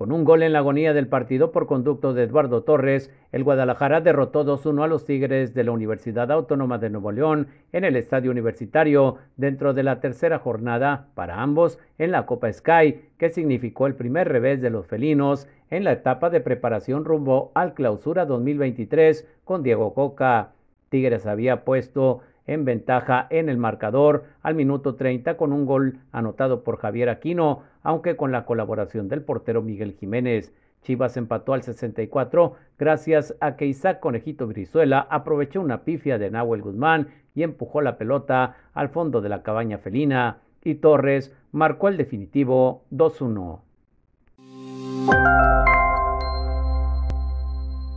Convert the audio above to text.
Con un gol en la agonía del partido por conducto de Eduardo Torres, el Guadalajara derrotó 2-1 a los Tigres de la Universidad Autónoma de Nuevo León en el Estadio Universitario dentro de la tercera jornada para ambos en la Copa Sky, que significó el primer revés de los felinos en la etapa de preparación rumbo al Clausura 2023 con Diego Coca. Tigres había puesto en ventaja en el marcador al minuto 30 con un gol anotado por Javier Aquino, aunque con la colaboración del portero Miguel Jiménez. Chivas empató al 64 gracias a que Isaac Conejito Brizuela aprovechó una pifia de Nahuel Guzmán y empujó la pelota al fondo de la cabaña felina y Torres marcó el definitivo 2-1.